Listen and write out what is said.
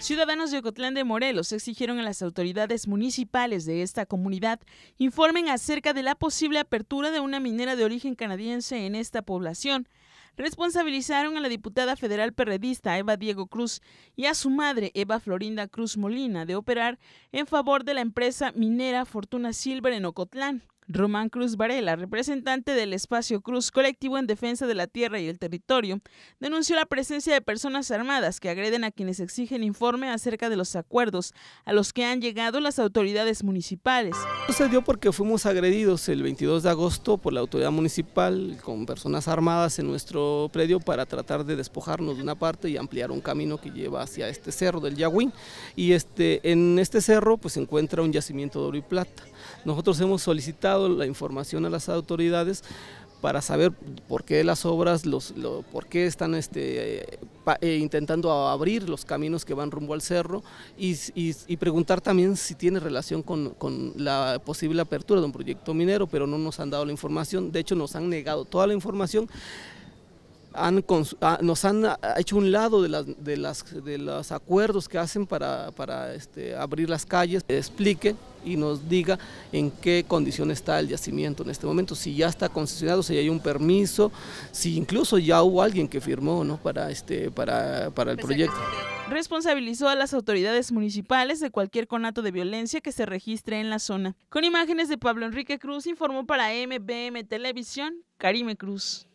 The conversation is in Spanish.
Ciudadanos de Ocotlán de Morelos exigieron a las autoridades municipales de esta comunidad informen acerca de la posible apertura de una minera de origen canadiense en esta población. Responsabilizaron a la diputada federal perredista Eva Diego Cruz y a su madre Eva Florinda Cruz Molina de operar en favor de la empresa minera Fortuna Silver en Ocotlán, Román Cruz Varela, representante del espacio Cruz Colectivo en Defensa de la Tierra y el Territorio, denunció la presencia de personas armadas que agreden a quienes exigen informe acerca de los acuerdos a los que han llegado las autoridades municipales. Sucedió porque fuimos agredidos el 22 de agosto por la autoridad municipal con personas armadas en nuestro predio para tratar de despojarnos de una parte y ampliar un camino que lleva hacia este cerro del Yagüín. Y este, en este cerro pues, se encuentra un yacimiento de oro y plata. Nosotros hemos solicitado la información a las autoridades para saber por qué las obras, los, por qué están este, eh, intentando abrir los caminos que van rumbo al cerro y, preguntar también si tiene relación con, con, la posible apertura de un proyecto minero, pero no nos han dado la información, de hecho nos han negado toda la información. Ah, nos han ah, hecho un lado de, de, las, de los acuerdos que hacen para, para este, abrir las calles, explique y nos diga en qué condición está el yacimiento en este momento, si ya está concesionado, si hay un permiso, si incluso ya hubo alguien que firmó ¿no? para, este, para, para el pues proyecto. Responsabilizó a las autoridades municipales de cualquier conato de violencia que se registre en la zona. Con imágenes de Pablo Enrique Cruz, informó para MBM Televisión, Karime Cruz.